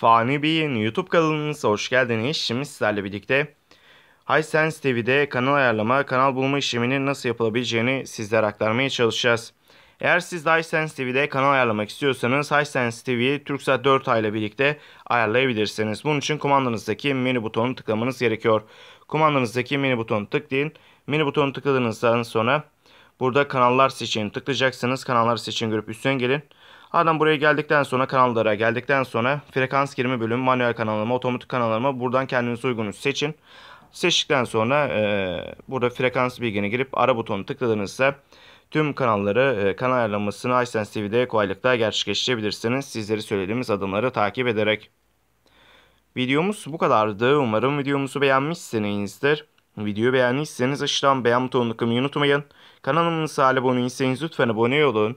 Fani Bey'in YouTube kanalınıza hoş geldiniz. Şimdi sizlerle birlikte Hisense TV'de kanal ayarlama, kanal bulma işleminin nasıl yapılabileceğini sizlere aktarmaya çalışacağız. Eğer siz de Hisense TV'de kanal ayarlamak istiyorsanız Hisense TV'yi TürkSat 4 ile birlikte ayarlayabilirsiniz. Bunun için kumandanızdaki menü butonu tıklamanız gerekiyor. Kumandanızdaki menü butonu tıklayın. Menü butonu tıkladığınızdan sonra burada kanallar seçin tıklayacaksınız. Kanallar seçin görüp üstüne gelin. Adam buraya geldikten sonra kanallara geldikten sonra frekans girme bölümü manuel kanalıma otomatik kanalıma buradan kendinize uygunu seçin. Seçtikten sonra e, burada frekans bilgini girip ara butonu tıkladığınızda tüm kanalları e, kanal ayarlamasını iSense TV'de kolaylıkla gerçekleştirebilirsiniz. Sizleri söylediğimiz adımları takip ederek. Videomuz bu kadardı. Umarım videomuzu beğenmişsinizdir. Videoyu beğendiyseniz aşağıdan beğen butonunu tıklamayı unutmayın. Kanalımıza abone değilseniz lütfen abone olun.